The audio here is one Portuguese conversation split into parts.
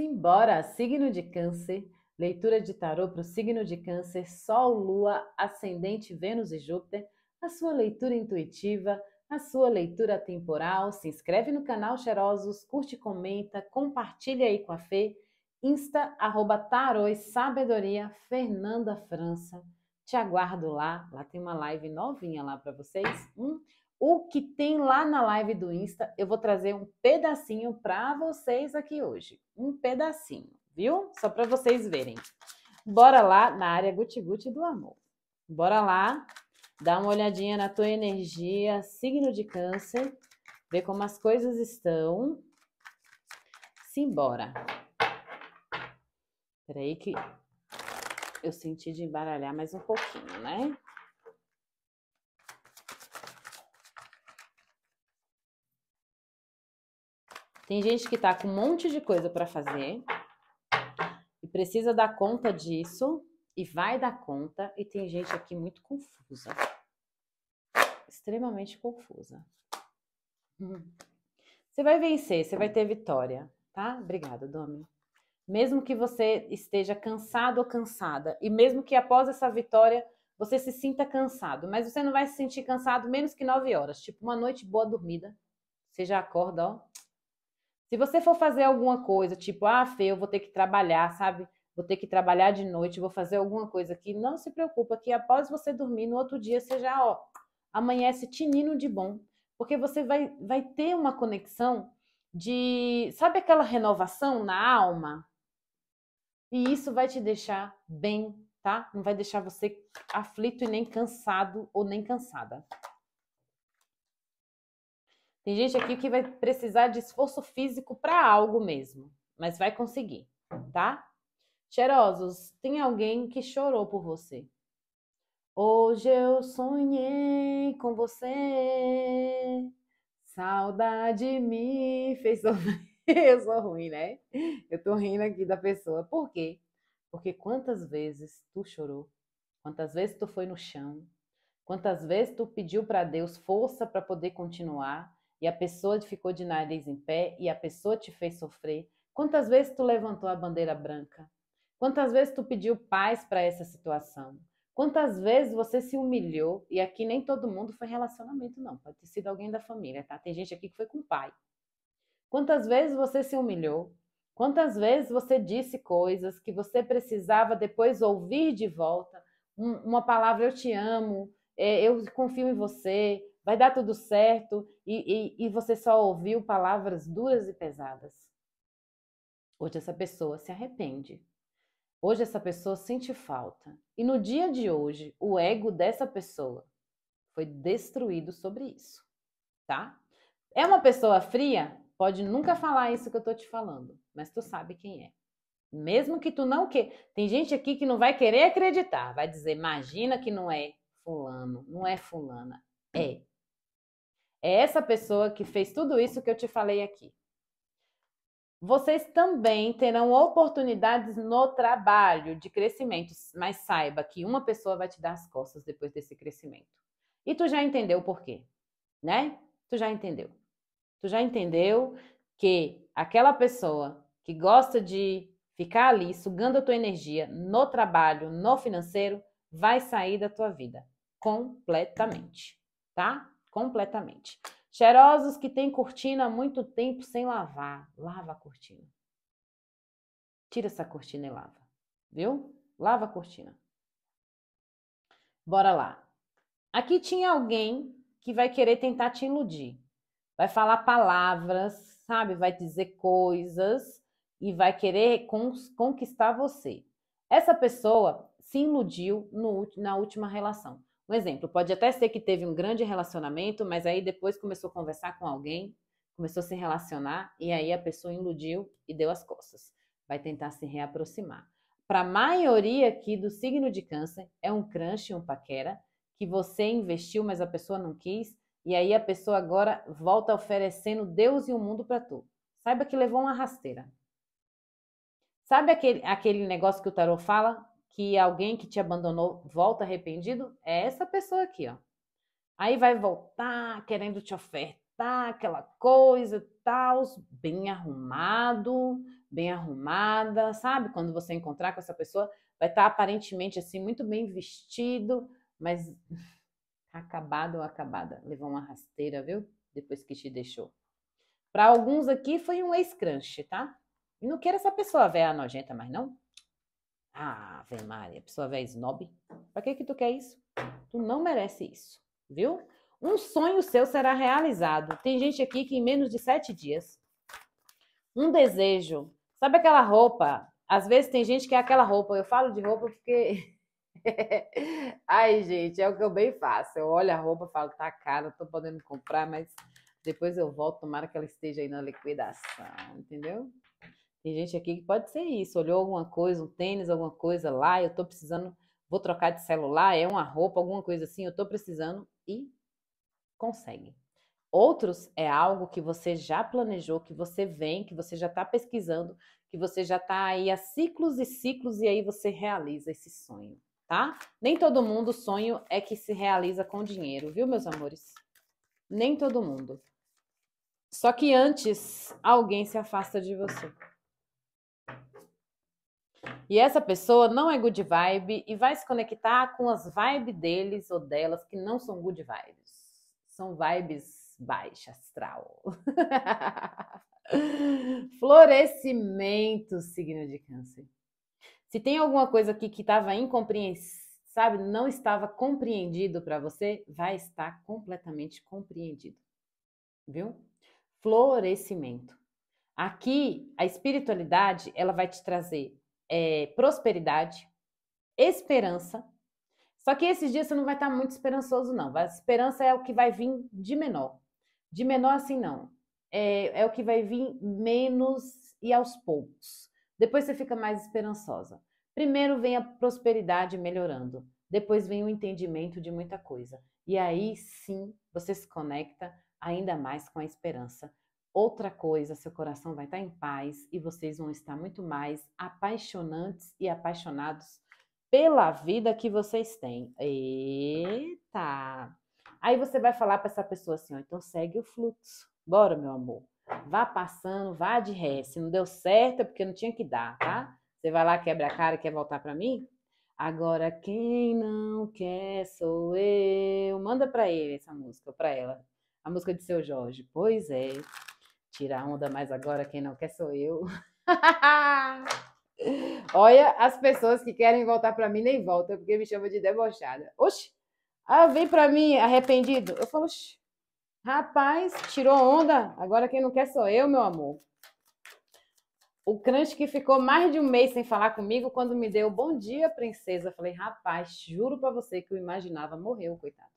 Simbora, signo de câncer, leitura de tarô para o signo de câncer, Sol, Lua, Ascendente, Vênus e Júpiter, a sua leitura intuitiva, a sua leitura temporal. Se inscreve no canal Cheirosos, curte, comenta, compartilha aí com a Fê. Insta, arroba tarô sabedoria, Fernanda França. Te aguardo lá, lá tem uma live novinha lá para vocês. Hum? o que tem lá na live do Insta, eu vou trazer um pedacinho para vocês aqui hoje. Um pedacinho, viu? Só para vocês verem. Bora lá na área guti-guti do amor. Bora lá, dá uma olhadinha na tua energia, signo de câncer, ver como as coisas estão. Simbora. Peraí que eu senti de embaralhar mais um pouquinho, né? Tem gente que tá com um monte de coisa para fazer e precisa dar conta disso e vai dar conta e tem gente aqui muito confusa. Extremamente confusa. Hum. Você vai vencer, você vai ter vitória, tá? Obrigada, Domi. Mesmo que você esteja cansado ou cansada, e mesmo que após essa vitória você se sinta cansado, mas você não vai se sentir cansado menos que nove horas, tipo uma noite boa dormida. Você já acorda, ó, se você for fazer alguma coisa, tipo, ah, Fê, eu vou ter que trabalhar, sabe? Vou ter que trabalhar de noite, vou fazer alguma coisa aqui. Não se preocupa que após você dormir, no outro dia você já, ó, amanhece tinino de bom. Porque você vai, vai ter uma conexão de. Sabe aquela renovação na alma? E isso vai te deixar bem, tá? Não vai deixar você aflito e nem cansado ou nem cansada. Tem gente aqui que vai precisar de esforço físico para algo mesmo, mas vai conseguir, tá? Cheirosos, tem alguém que chorou por você. Hoje eu sonhei com você. Saudade me fez sofrer. eu sou ruim, né? Eu tô rindo aqui da pessoa. Por quê? Porque quantas vezes tu chorou? Quantas vezes tu foi no chão? Quantas vezes tu pediu para Deus força para poder continuar? e a pessoa ficou de nariz em pé e a pessoa te fez sofrer? Quantas vezes tu levantou a bandeira branca? Quantas vezes tu pediu paz para essa situação? Quantas vezes você se humilhou? E aqui nem todo mundo foi relacionamento, não. Pode ter sido alguém da família, tá? Tem gente aqui que foi com o pai. Quantas vezes você se humilhou? Quantas vezes você disse coisas que você precisava depois ouvir de volta? Um, uma palavra, eu te amo, é, eu confio em você, vai dar tudo certo, e, e, e você só ouviu palavras duras e pesadas. Hoje essa pessoa se arrepende. Hoje essa pessoa sente falta. E no dia de hoje, o ego dessa pessoa foi destruído sobre isso, tá? É uma pessoa fria? Pode nunca falar isso que eu tô te falando, mas tu sabe quem é. Mesmo que tu não que Tem gente aqui que não vai querer acreditar, vai dizer, imagina que não é fulano, não é fulana. É. É essa pessoa que fez tudo isso que eu te falei aqui. Vocês também terão oportunidades no trabalho de crescimento, mas saiba que uma pessoa vai te dar as costas depois desse crescimento. E tu já entendeu por quê, né? Tu já entendeu. Tu já entendeu que aquela pessoa que gosta de ficar ali sugando a tua energia no trabalho, no financeiro, vai sair da tua vida completamente, tá? completamente. Cheirosos que têm cortina há muito tempo sem lavar. Lava a cortina. Tira essa cortina e lava. Viu? Lava a cortina. Bora lá. Aqui tinha alguém que vai querer tentar te iludir. Vai falar palavras, sabe? Vai dizer coisas e vai querer conquistar você. Essa pessoa se iludiu no, na última relação. Um exemplo, pode até ser que teve um grande relacionamento, mas aí depois começou a conversar com alguém, começou a se relacionar e aí a pessoa iludiu e deu as costas. Vai tentar se reaproximar. Para a maioria aqui do signo de câncer, é um crush, um paquera, que você investiu, mas a pessoa não quis, e aí a pessoa agora volta oferecendo Deus e o mundo para tu. Saiba que levou uma rasteira. Sabe aquele, aquele negócio que o tarô fala? que alguém que te abandonou volta arrependido, é essa pessoa aqui, ó. Aí vai voltar querendo te ofertar aquela coisa, tal, bem arrumado, bem arrumada, sabe? Quando você encontrar com essa pessoa, vai estar tá aparentemente assim muito bem vestido, mas acabado ou acabada, levou uma rasteira, viu? Depois que te deixou. Para alguns aqui foi um ex-crunch, tá? E não quero essa pessoa ver a nojenta mais não. Ah, Ave Maria, pessoa vem snob. Pra que que tu quer isso? Tu não merece isso, viu? Um sonho seu será realizado. Tem gente aqui que em menos de sete dias. Um desejo. Sabe aquela roupa? Às vezes tem gente que é aquela roupa. Eu falo de roupa porque. Ai, gente, é o que eu bem faço. Eu olho a roupa e falo, tá cara, tô podendo comprar, mas depois eu volto, tomara que ela esteja aí na liquidação, entendeu? Tem gente aqui que pode ser isso, olhou alguma coisa, um tênis, alguma coisa lá, eu estou precisando, vou trocar de celular, é uma roupa, alguma coisa assim, eu estou precisando e consegue. Outros é algo que você já planejou, que você vem, que você já está pesquisando, que você já está aí há ciclos e ciclos e aí você realiza esse sonho, tá? Nem todo mundo sonho é que se realiza com dinheiro, viu, meus amores? Nem todo mundo. Só que antes, alguém se afasta de você. E essa pessoa não é good vibe e vai se conectar com as vibes deles ou delas que não são good vibes. São vibes baixa astral. Florescimento, signo de câncer. Se tem alguma coisa aqui que estava incompreensível, sabe, não estava compreendido para você, vai estar completamente compreendido. Viu? Florescimento. Aqui a espiritualidade, ela vai te trazer é, prosperidade, esperança. Só que esses dias você não vai estar muito esperançoso, não. A esperança é o que vai vir de menor. De menor, assim, não. É, é o que vai vir menos e aos poucos. Depois você fica mais esperançosa. Primeiro vem a prosperidade melhorando. Depois vem o entendimento de muita coisa. E aí sim você se conecta ainda mais com a esperança. Outra coisa, seu coração vai estar em paz e vocês vão estar muito mais apaixonantes e apaixonados pela vida que vocês têm. Eita! Aí você vai falar para essa pessoa assim, ó, então segue o fluxo. Bora, meu amor. Vá passando, vá de ré. Se não deu certo é porque não tinha que dar, tá? Você vai lá, quebra a cara, quer voltar para mim? Agora quem não quer sou eu. Manda para ele essa música, para ela. A música de seu Jorge. Pois é tirar onda, mas agora quem não quer sou eu. Olha, as pessoas que querem voltar para mim nem voltam, porque me chamam de debochada. Oxi, ah, vem para mim arrependido. Eu falo, oxi, rapaz, tirou onda, agora quem não quer sou eu, meu amor. O crunch que ficou mais de um mês sem falar comigo, quando me deu bom dia, princesa, eu falei, rapaz, juro para você que eu imaginava, morreu, coitado.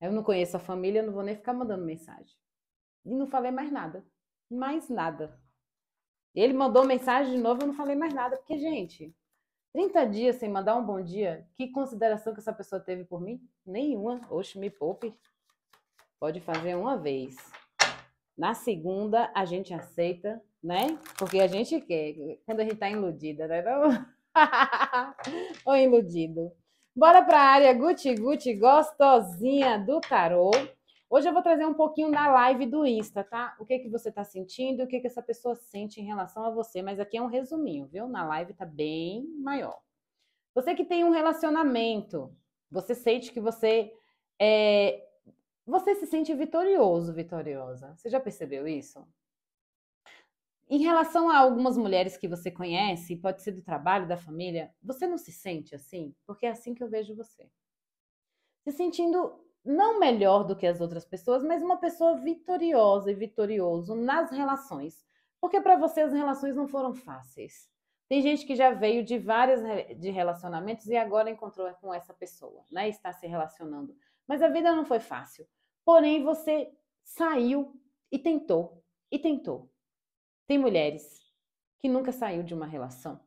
Eu não conheço a família, eu não vou nem ficar mandando mensagem e não falei mais nada. Mais nada. Ele mandou mensagem de novo, eu não falei mais nada, porque, gente, 30 dias sem mandar um bom dia, que consideração que essa pessoa teve por mim? Nenhuma. Oxe, me poupe. Pode fazer uma vez. Na segunda, a gente aceita, né? Porque a gente quer, quando a gente tá iludida, né? Não? Ou iludido. Bora pra área Guti Guti gostosinha do carol Hoje eu vou trazer um pouquinho da live do Insta, tá? O que que você está sentindo, o que que essa pessoa sente em relação a você, mas aqui é um resuminho, viu? Na live tá bem maior. Você que tem um relacionamento, você sente que você é, você se sente vitorioso, vitoriosa. Você já percebeu isso? Em relação a algumas mulheres que você conhece, pode ser do trabalho, da família, você não se sente assim? Porque é assim que eu vejo você. Se sentindo não melhor do que as outras pessoas, mas uma pessoa vitoriosa e vitorioso nas relações. Porque para você as relações não foram fáceis. Tem gente que já veio de várias de relacionamentos e agora encontrou com essa pessoa, né? Está se relacionando. Mas a vida não foi fácil. Porém, você saiu e tentou, e tentou. Tem mulheres que nunca saiu de uma relação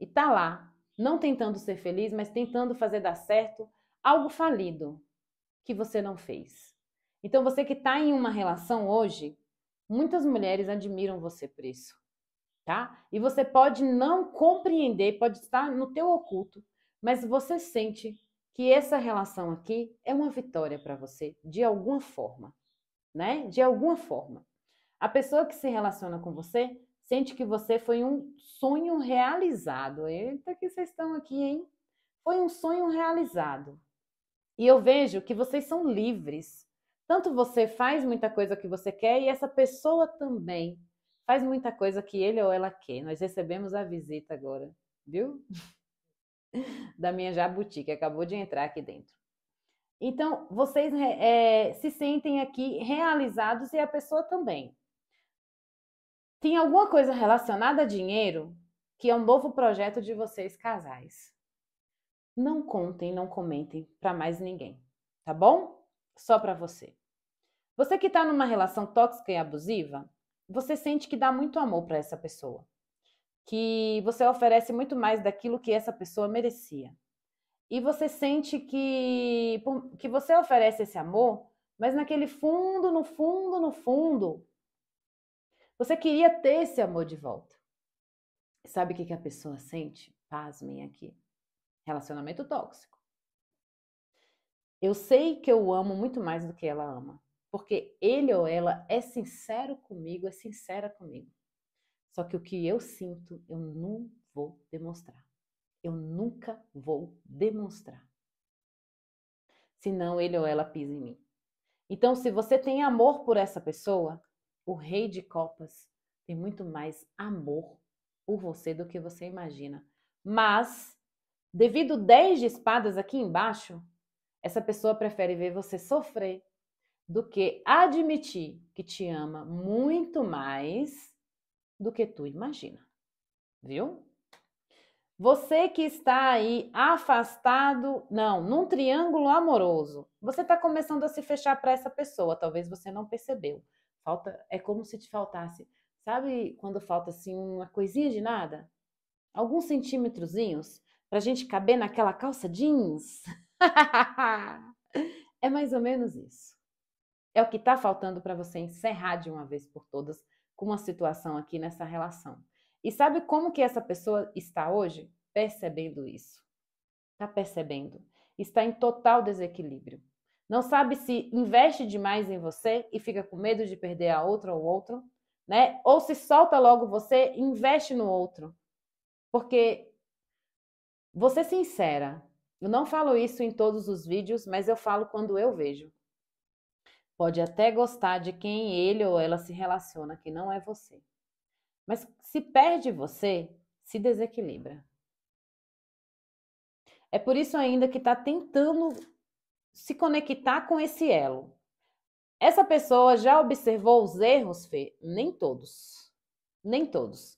e tá lá, não tentando ser feliz, mas tentando fazer dar certo algo falido, que você não fez. Então, você que está em uma relação hoje, muitas mulheres admiram você por isso, tá? E você pode não compreender, pode estar no teu oculto, mas você sente que essa relação aqui é uma vitória para você, de alguma forma, né? De alguma forma. A pessoa que se relaciona com você sente que você foi um sonho realizado. Eita, que vocês estão aqui, hein? Foi um sonho realizado. E eu vejo que vocês são livres. Tanto você faz muita coisa que você quer e essa pessoa também faz muita coisa que ele ou ela quer. Nós recebemos a visita agora, viu? Da minha jabuti, que acabou de entrar aqui dentro. Então, vocês é, se sentem aqui realizados e a pessoa também. Tem alguma coisa relacionada a dinheiro que é um novo projeto de vocês casais não contem, não comentem para mais ninguém, tá bom? Só para você. Você que está numa relação tóxica e abusiva, você sente que dá muito amor para essa pessoa, que você oferece muito mais daquilo que essa pessoa merecia. E você sente que que você oferece esse amor, mas naquele fundo, no fundo, no fundo, você queria ter esse amor de volta. Sabe o que, que a pessoa sente? Pasmem aqui. Relacionamento tóxico. Eu sei que eu amo muito mais do que ela ama, porque ele ou ela é sincero comigo, é sincera comigo. Só que o que eu sinto, eu não vou demonstrar. Eu nunca vou demonstrar. Senão ele ou ela pisa em mim. Então, se você tem amor por essa pessoa, o rei de copas tem muito mais amor por você do que você imagina. Mas Devido 10 de espadas aqui embaixo, essa pessoa prefere ver você sofrer do que admitir que te ama muito mais do que tu imagina. Viu? Você que está aí afastado, não, num triângulo amoroso, você está começando a se fechar para essa pessoa, talvez você não percebeu. Falta, é como se te faltasse, sabe quando falta assim uma coisinha de nada? Alguns centímetrozinhos? para a gente caber naquela calça jeans? é mais ou menos isso. É o que está faltando para você encerrar de uma vez por todas com uma situação aqui nessa relação. E sabe como que essa pessoa está hoje? Percebendo isso. Está percebendo. Está em total desequilíbrio. Não sabe se investe demais em você e fica com medo de perder a outra ou outro, né? Ou se solta logo você e investe no outro. Porque Vou ser sincera, eu não falo isso em todos os vídeos, mas eu falo quando eu vejo. Pode até gostar de quem ele ou ela se relaciona, que não é você. Mas se perde você, se desequilibra. É por isso ainda que está tentando se conectar com esse elo. Essa pessoa já observou os erros, Fê? Nem todos. Nem todos.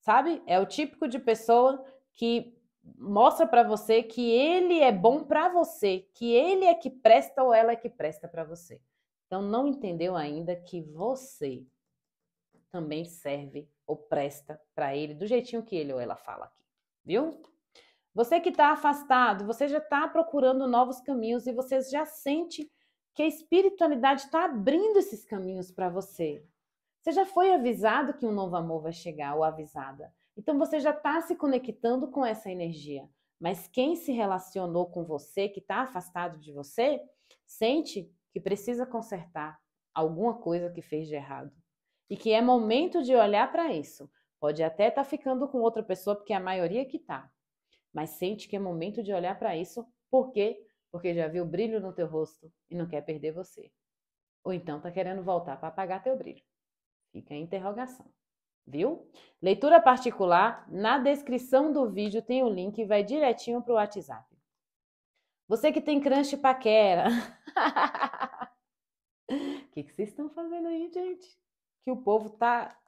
Sabe? É o típico de pessoa que mostra para você que ele é bom para você, que ele é que presta ou ela é que presta para você. Então não entendeu ainda que você também serve ou presta para ele do jeitinho que ele ou ela fala aqui, viu? Você que está afastado, você já está procurando novos caminhos e você já sente que a espiritualidade está abrindo esses caminhos para você. Você já foi avisado que um novo amor vai chegar ou avisada. Então você já está se conectando com essa energia. Mas quem se relacionou com você, que está afastado de você, sente que precisa consertar alguma coisa que fez de errado. E que é momento de olhar para isso. Pode até estar tá ficando com outra pessoa, porque é a maioria que está. Mas sente que é momento de olhar para isso. Por quê? Porque já viu brilho no teu rosto e não quer perder você. Ou então está querendo voltar para apagar teu brilho. Fica a interrogação viu? Leitura particular, na descrição do vídeo tem o link e vai direitinho para o WhatsApp. Você que tem crush paquera. O que, que, vocês estão fazendo aí, gente? Que o povo tá.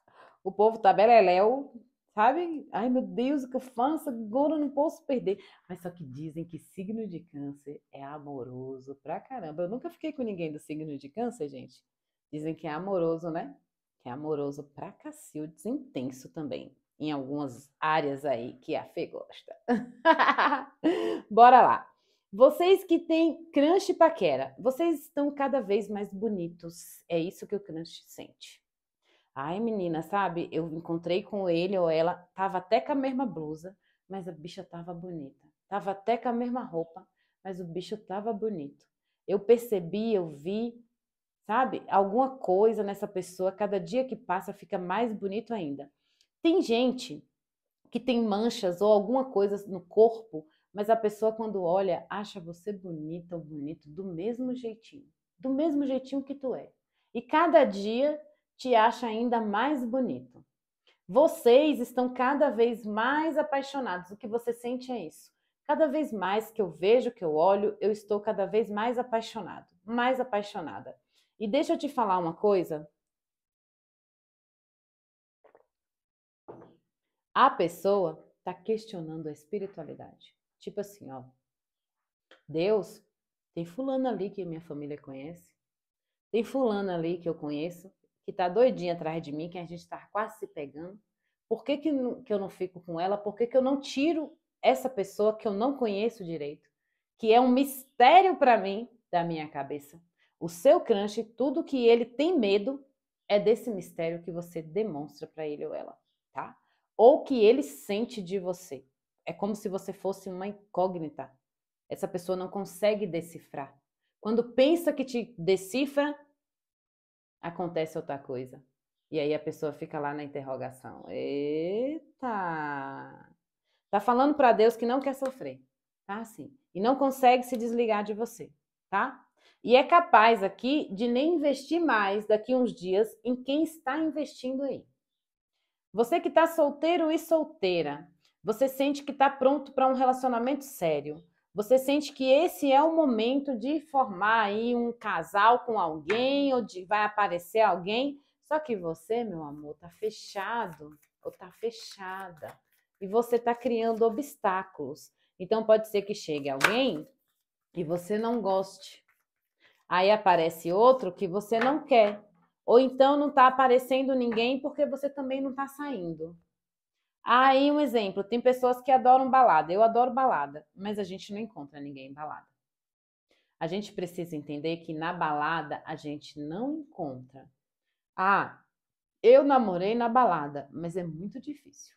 O povo tá beleléu, sabe? Ai, meu Deus, que faço agora não posso perder. Mas só que dizem que signo de câncer é amoroso pra caramba. Eu nunca fiquei com ninguém do signo de câncer, gente. Dizem que é amoroso, né? que é amoroso pra cacildes, intenso também, em algumas áreas aí que a Fê gosta. Bora lá. Vocês que têm crush paquera, vocês estão cada vez mais bonitos. É isso que o crush sente. Ai, menina, sabe? Eu encontrei com ele ou ela, tava até com a mesma blusa, mas a bicha tava bonita. Tava até com a mesma roupa, mas o bicho tava bonito. Eu percebi, eu vi, sabe? Alguma coisa nessa pessoa, cada dia que passa fica mais bonito ainda. Tem gente que tem manchas ou alguma coisa no corpo, mas a pessoa quando olha acha você bonita ou bonito do mesmo jeitinho, do mesmo jeitinho que tu é. E cada dia te acha ainda mais bonito. Vocês estão cada vez mais apaixonados. O que você sente é isso. Cada vez mais que eu vejo, que eu olho, eu estou cada vez mais apaixonado, mais apaixonada. E deixa eu te falar uma coisa. A pessoa está questionando a espiritualidade. Tipo assim, ó. Deus, tem fulano ali que minha família conhece. Tem fulano ali que eu conheço, que tá doidinha atrás de mim, que a gente tá quase se pegando. Por que, que, eu não fico com ela? Por que, que eu não tiro essa pessoa que eu não conheço direito? Que é um mistério para mim da minha cabeça. O seu crush, tudo que ele tem medo é desse mistério que você demonstra para ele ou ela, tá? Ou que ele sente de você. É como se você fosse uma incógnita. Essa pessoa não consegue decifrar. Quando pensa que te decifra, acontece outra coisa. E aí a pessoa fica lá na interrogação. Eita! Tá falando para Deus que não quer sofrer, tá? Assim. E não consegue se desligar de você, tá? E é capaz aqui de nem investir mais daqui uns dias em quem está investindo aí. Você que está solteiro e solteira, você sente que está pronto para um relacionamento sério. Você sente que esse é o momento de formar aí um casal com alguém ou de vai aparecer alguém. Só que você, meu amor, tá fechado ou tá fechada e você tá criando obstáculos. Então pode ser que chegue alguém e você não goste. Aí aparece outro que você não quer. Ou então não está aparecendo ninguém porque você também não está saindo. Aí um exemplo, tem pessoas que adoram balada. Eu adoro balada, mas a gente não encontra ninguém em balada. A gente precisa entender que na balada a gente não encontra. Ah, eu namorei na balada, mas é muito difícil.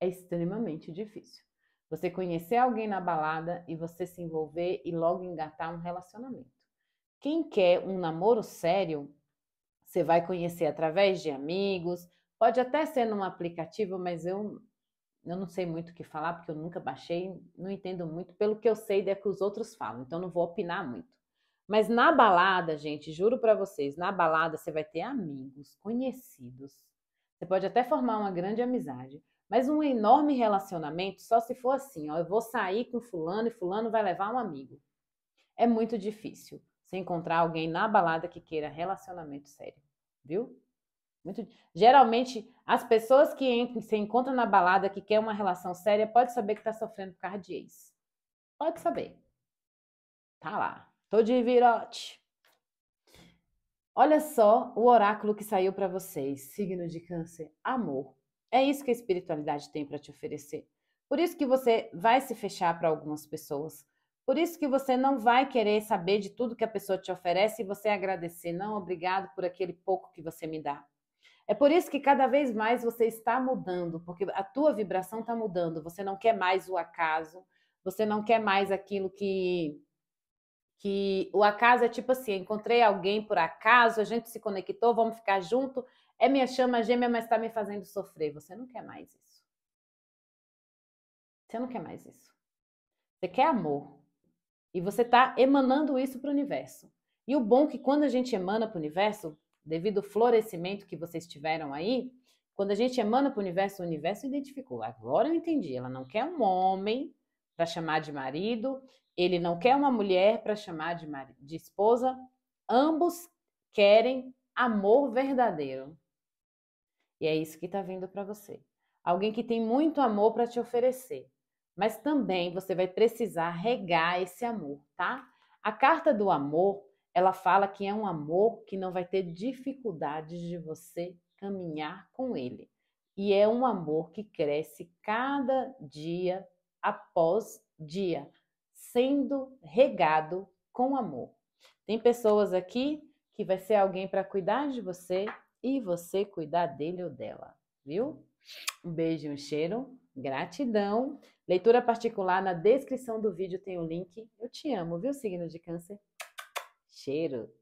É extremamente difícil. Você conhecer alguém na balada e você se envolver e logo engatar um relacionamento. Quem quer um namoro sério, você vai conhecer através de amigos, pode até ser num aplicativo, mas eu, eu não sei muito o que falar, porque eu nunca baixei, não entendo muito, pelo que eu sei é que os outros falam, então não vou opinar muito. Mas na balada, gente, juro para vocês, na balada você vai ter amigos, conhecidos. Você pode até formar uma grande amizade, mas um enorme relacionamento só se for assim, ó, eu vou sair com fulano e fulano vai levar um amigo. É muito difícil se encontrar alguém na balada que queira relacionamento sério, viu? Muito... Geralmente, as pessoas que entram, se encontram na balada que quer uma relação séria, pode saber que está sofrendo por causa de ex. Pode saber. Tá lá. Tô de virote. Olha só o oráculo que saiu para vocês. Signo de câncer, amor. É isso que a espiritualidade tem para te oferecer. Por isso que você vai se fechar para algumas pessoas. Por isso que você não vai querer saber de tudo que a pessoa te oferece e você agradecer, não, obrigado por aquele pouco que você me dá. É por isso que cada vez mais você está mudando, porque a tua vibração está mudando. Você não quer mais o acaso, você não quer mais aquilo que que o acaso é tipo assim, encontrei alguém por acaso, a gente se conectou, vamos ficar junto, é minha chama gêmea, mas está me fazendo sofrer. Você não quer mais isso. Você não quer mais isso. Você quer amor. E você está emanando isso para o universo. E o bom é que quando a gente emana para o universo, devido ao florescimento que vocês tiveram aí, quando a gente emana para o universo, o universo identificou. Agora eu entendi. Ela não quer um homem para chamar de marido, ele não quer uma mulher para chamar de, marido, de esposa. Ambos querem amor verdadeiro. E é isso que está vindo para você. Alguém que tem muito amor para te oferecer mas também você vai precisar regar esse amor, tá? A carta do amor, ela fala que é um amor que não vai ter dificuldades de você caminhar com ele. E é um amor que cresce cada dia após dia, sendo regado com amor. Tem pessoas aqui que vai ser alguém para cuidar de você e você cuidar dele ou dela, viu? Um beijo, um cheiro. Gratidão. Leitura particular na descrição do vídeo tem o link. Eu te amo, viu, signo de câncer? Cheiro.